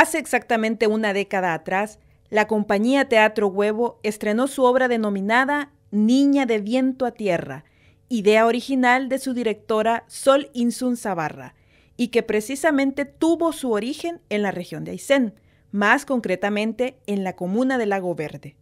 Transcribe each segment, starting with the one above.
Hace exactamente una década atrás, la compañía Teatro Huevo estrenó su obra denominada Niña de Viento a Tierra, idea original de su directora Sol Insun Zabarra, y que precisamente tuvo su origen en la región de Aysén, más concretamente en la comuna de Lago Verde.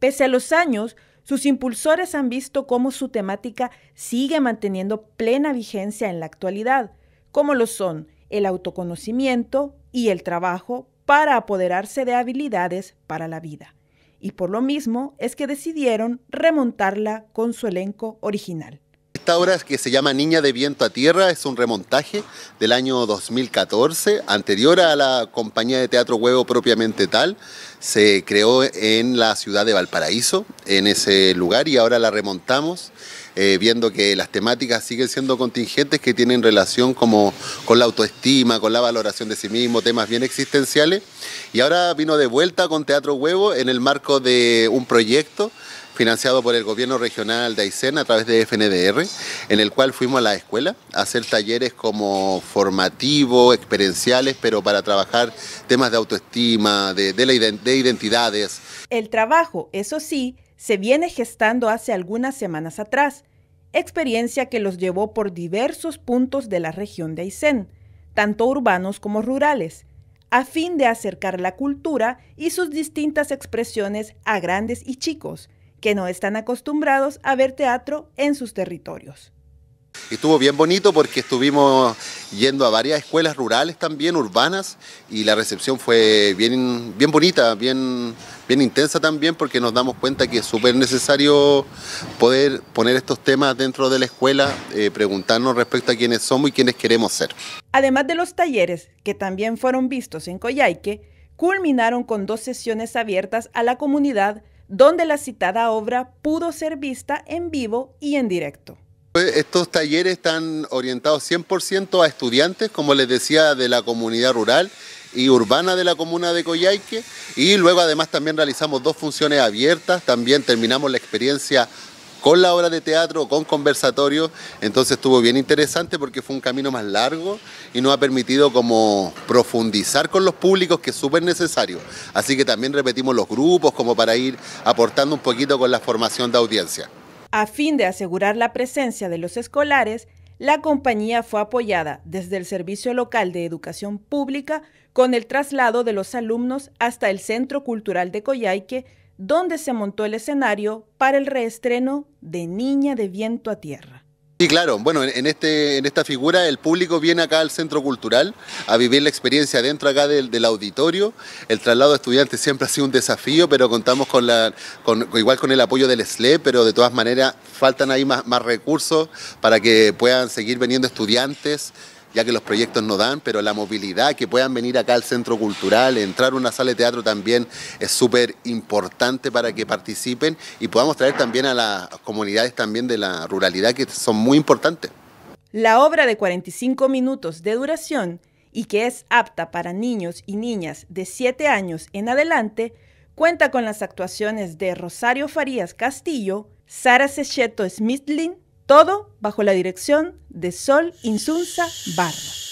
Pese a los años, sus impulsores han visto cómo su temática sigue manteniendo plena vigencia en la actualidad, como lo son el autoconocimiento, y el trabajo para apoderarse de habilidades para la vida. Y por lo mismo es que decidieron remontarla con su elenco original. Esta obra que se llama Niña de Viento a Tierra es un remontaje del año 2014, anterior a la compañía de teatro huevo propiamente tal, se creó en la ciudad de Valparaíso, en ese lugar, y ahora la remontamos. Eh, viendo que las temáticas siguen siendo contingentes que tienen relación como con la autoestima, con la valoración de sí mismo, temas bien existenciales. Y ahora vino de vuelta con Teatro Huevo en el marco de un proyecto financiado por el gobierno regional de Aysén a través de FNDR, en el cual fuimos a la escuela a hacer talleres como formativos, experienciales, pero para trabajar temas de autoestima, de la identidad identidades. El trabajo, eso sí, se viene gestando hace algunas semanas atrás, experiencia que los llevó por diversos puntos de la región de Aysén, tanto urbanos como rurales, a fin de acercar la cultura y sus distintas expresiones a grandes y chicos, que no están acostumbrados a ver teatro en sus territorios. Estuvo bien bonito porque estuvimos yendo a varias escuelas rurales también, urbanas, y la recepción fue bien, bonita, bien, intensa también, porque nos damos cuenta que es súper necesario poder poner estos temas dentro de la escuela, eh, preguntarnos respecto a quiénes somos y quiénes queremos ser. Además de los talleres, que también fueron vistos en Coyhaique, culminaron con dos sesiones abiertas a la comunidad, donde la citada obra pudo ser vista en vivo y en directo. Pues, estos talleres están orientados 100% a estudiantes, como les decía, de la comunidad rural y urbana de la comuna de Coyhaique y luego además también realizamos dos funciones abiertas, también terminamos la experiencia con la obra de teatro, con conversatorio, entonces estuvo bien interesante porque fue un camino más largo y nos ha permitido como profundizar con los públicos que es súper necesario. Así que también repetimos los grupos como para ir aportando un poquito con la formación de audiencia. A fin de asegurar la presencia de los escolares, la compañía fue apoyada desde el Servicio Local de Educación Pública con el traslado de los alumnos hasta el Centro Cultural de Coyaique, donde se montó el escenario para el reestreno de Niña de Viento a Tierra. Sí, claro. Bueno, en, este, en esta figura el público viene acá al Centro Cultural a vivir la experiencia dentro acá del, auditorio. El traslado de estudiantes siempre ha sido un desafío, pero contamos con la, igual con el apoyo del SLE, pero de todas maneras faltan ahí más, más recursos para que puedan seguir veniendo estudiantes ya que los proyectos no dan, pero la movilidad, que puedan venir acá al centro cultural, entrar a una sala de teatro también es súper importante para que participen y podamos traer también a las comunidades también de la ruralidad que son muy importantes. La obra de 45 minutos de duración y que es apta para niños y niñas de 7 años en adelante, cuenta con las actuaciones de Rosario Farías Castillo, Sara Secheto Smithlin, todo bajo la dirección de Sol Insunza Barra.